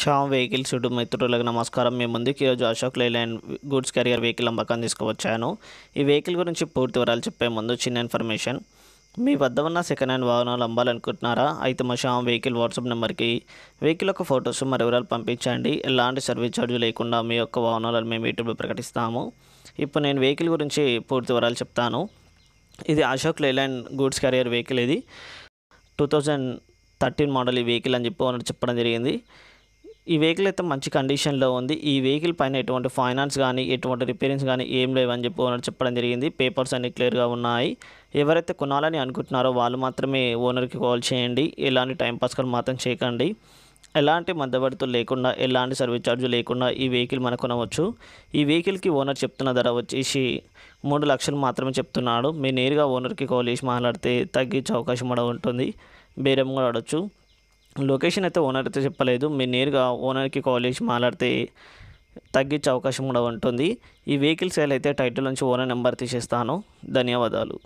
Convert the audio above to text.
Sam vehicles YouTube మిత్రులకు నమస్కారం మేము ముందుకు ఈరోజు Ashok Leyland goods carrier vehicle అమ్మకం తీసుకువచ్చాను ఈ వెహికల్ గురించి పూర్తి వివరాలు చెప్పే ముందు చిన్న ఇన్ఫర్మేషన్ మీ వద్ద ఉన్న సెకండ్ హ్యాండ్ వాహనాలు అమ్మాలనుకుంటున్నారా అయితే మా షామ్ వెహికల్ వాట్సాప్ నెంబర్కి వెహికల్ యొక్క ఫొటోస్ మరి వివరాలు పంపించండి ఎలాంటి సర్వీస్ ఛార్జ్ లేకుండా మీ యొక్క వాహనాలను మేము యూట్యూబ్లో ప్రకటిస్తాము ఇప్పుడు నేను వెహికల్ గురించి పూర్తి వివరాలు చెప్తాను ఇది Ashok Leyland goods carrier vehicle ఇది టూ థౌజండ్ థర్టీన్ మోడల్ ఈ వెహికల్ అని చెప్పి ఓనర్ చెప్పడం జరిగింది ఈ వెహికల్ అయితే మంచి కండిషన్లో ఉంది ఈ వెహికల్ పైన ఎటువంటి ఫైనాన్స్ కానీ ఎటువంటి రిపేరింగ్స్ కానీ ఏం లేవని చెప్పి ఓనర్ చెప్పడం జరిగింది పేపర్స్ అన్ని క్లియర్గా ఉన్నాయి ఎవరైతే కొనాలని అనుకుంటున్నారో వాళ్ళు మాత్రమే ఓనర్కి కాల్ చేయండి ఎలాంటి టైంపాస్ కాల్ మాత్రం చేయకండి ఎలాంటి మధ్యవర్తులు లేకుండా ఎలాంటి సర్వీస్ ఛార్జ్ లేకుండా ఈ వెహికల్ మనం కొనవచ్చు ఈ వెహికల్కి ఓనర్ చెప్తున్న ధర వచ్చేసి మూడు లక్షలు మాత్రమే చెప్తున్నాడు మీరు నేరుగా ఓనర్కి కాల్ చేసి మాట్లాడితే తగ్గించే అవకాశం కూడా ఉంటుంది బేరం కూడా ఆడొచ్చు లొకేషన్ అయితే ఓనర్ అయితే చెప్పలేదు మీరు నేరుగా ఓనర్కి కాల్ చేసి మాట్లాడితే తగ్గించే అవకాశం కూడా ఉంటుంది ఈ వెహికల్ సేల్ అయితే టైటిల్ నుంచి ఓనర్ నెంబర్ తీసేస్తాను ధన్యవాదాలు